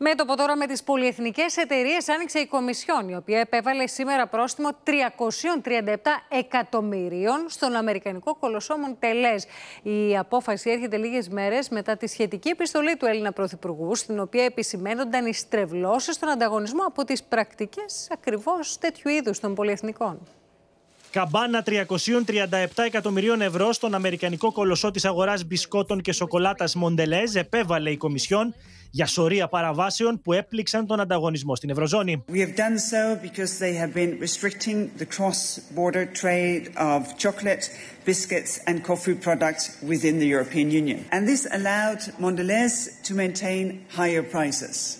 Μέτωπο τώρα με τις πολυεθνικές εταιρείες άνοιξε η Κομισιόν, η οποία επέβαλε σήμερα πρόστιμο 337 εκατομμυρίων στον Αμερικανικό Κολοσσόμον τελές. Η απόφαση έρχεται λίγες μέρες μετά τη σχετική επιστολή του Έλληνα Πρωθυπουργού, στην οποία επισημένονταν οι στρεβλώσεις στον ανταγωνισμό από τις πρακτικές ακριβώς τέτοιου είδους των πολυεθνικών. Καμπάνα 337 εκατομμυρίων ευρώ στον Αμερικανικό κολοσσό αγοράς αγοράς μπισκότων και σοκολάτας Μοντελέζ επέβαλε η Κομισιόν για σωρία παραβάσεων που έπληξαν τον ανταγωνισμό στην Ευρωζώνη. We have done so because they have been restricting the cross-border trade of chocolate, biscuits and coffee products within the European Union. And this allowed Mondelez to maintain higher prices.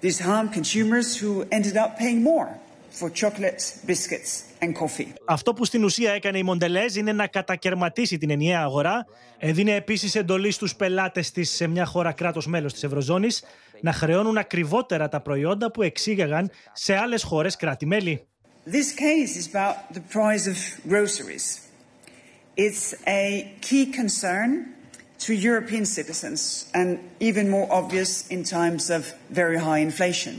This harmed consumers who ended up paying more for chocolates, biscuits and coffee. Αυτό που στην ουσία έκανε η Μοντελέζ είναι να κατακαιρματίσει την ενιαία αγορά. Δίνει επίσης εντολή στους πελάτες της σε μια χώρα κράτος μέλος της Ευρωζώνης να χρεώνουν ακριβότερα τα προϊόντα που εξήγαγαν σε άλλες χώρες κράτη-μέλη. This case is about the price of groceries. It's a key concern to European citizens and even more obvious in times of very high inflation.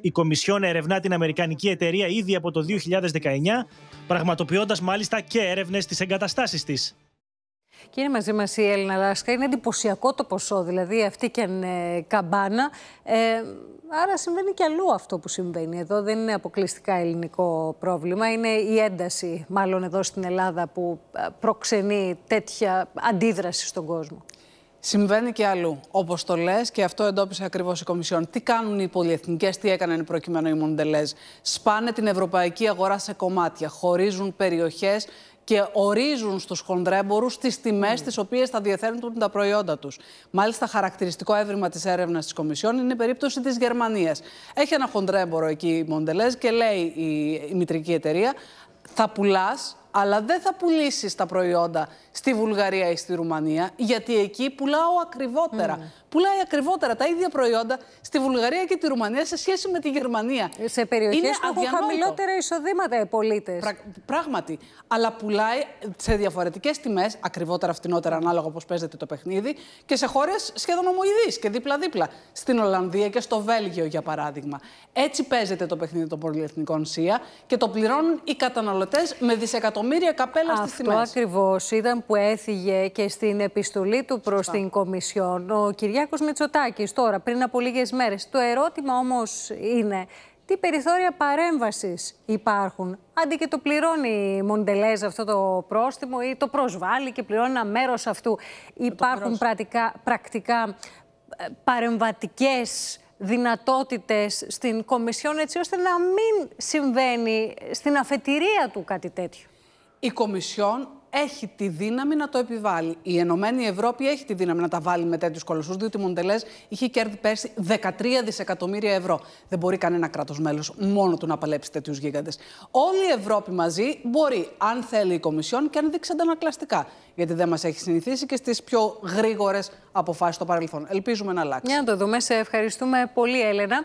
Η Κομισιόν ερευνά την Αμερικανική εταιρεία ήδη από το 2019, πραγματοποιώντας μάλιστα και έρευνες στις εγκαταστάσει της. Και είναι μαζί μας η Έλληνα Λάσκα. Είναι εντυπωσιακό το ποσό, δηλαδή αυτή και ε, καμπάνα. Ε, άρα συμβαίνει και αλλού αυτό που συμβαίνει. Εδώ δεν είναι αποκλειστικά ελληνικό πρόβλημα. Είναι η ένταση, μάλλον εδώ στην Ελλάδα, που ε, προξενεί τέτοια αντίδραση στον κόσμο. Συμβαίνει και αλλού, όπως το λες, και αυτό εντόπισε ακριβώς η Κομισιόν. Τι κάνουν οι πολυεθνικές, τι έκαναν προκειμένου οι μοντελέ. Σπάνε την ευρωπαϊκή αγορά σε κομμάτια, χωρίζουν περιοχές και ορίζουν στους χοντρέμπορου τις τιμές mm. τις οποίες θα διαθέτουν τα προϊόντα τους. Μάλιστα, χαρακτηριστικό έβριμα της έρευνας της Κομισιόν είναι η περίπτωση της Γερμανίας. Έχει ένα χοντρέμπορο εκεί η μοντελέ και λέει η, η μητρική εταιρεία θα πουλάς αλλά δεν θα πουλήσεις τα προϊόντα στη Βουλγαρία ή στη Ρουμανία, γιατί εκεί πουλάω ακριβότερα. Mm. Πουλάει ακριβότερα τα ίδια προϊόντα στη Βουλγαρία και τη Ρουμανία σε σχέση με τη Γερμανία. Σε περιοχές Είναι που έχουν χαμηλότερα εισοδήματα οι πολίτες. πράγματι. Αλλά πουλάει σε διαφορετικές τιμές, ακριβότερα, φτηνότερα, ανάλογα πώς παίζεται το παιχνίδι, και σε χώρες σχεδόν ομοειδείς και δίπλα-δίπλα. Στην Ολλανδία και στο Βέλγιο, για παράδειγμα. Έτσι παίζεται το παιχνίδι των πολυεθνικών ΣΥΑ και το πληρώνουν οι καταναλωτές με δισεκατομμύρια εκατομμύρια καπέλα Αυτό ακριβώς ήταν που έφυγε και στην επιστολή του προς την Κομισιόν ο Κυριάκος Μητσοτάκης τώρα, πριν από λίγες μέρες. Το ερώτημα όμως είναι. Τι περιθώρια παρέμβασης υπάρχουν, αντί και το πληρώνει η Μοντελέζ αυτό το πρόστιμο ή το προσβάλλει και πληρώνει ένα μέρος αυτού. Υπάρχουν πρακτικά, πρακτικά ε, παρεμβατικές δυνατότητες στην Κομισιόν έτσι ώστε να μην συμβαίνει στην αφετηρία του κάτι τέτοιο η Κομισιόν έχει τη δύναμη να το επιβάλλει. Η Ενωμένη Ευρώπη έχει τη δύναμη να τα βάλει με τέτοιους κολοσσούς, διότι η Μοντελές είχε κέρδη πέρσι 13 δισεκατομμύρια ευρώ. Δεν μπορεί κανένα κράτος μέλος μόνο του να παλέψει τέτοιους γίγαντες. Όλη η Ευρώπη μαζί μπορεί, αν θέλει η Κομισιόν και αν δείξει αντανακλαστικά. Γιατί δεν μας έχει συνηθίσει και στις πιο γρήγορες αποφάσεις στο παρελθόν. Ελπίζουμε να αλλάξει. Για να το δούμε. Σε ευχαριστούμε πολύ, Έλενα.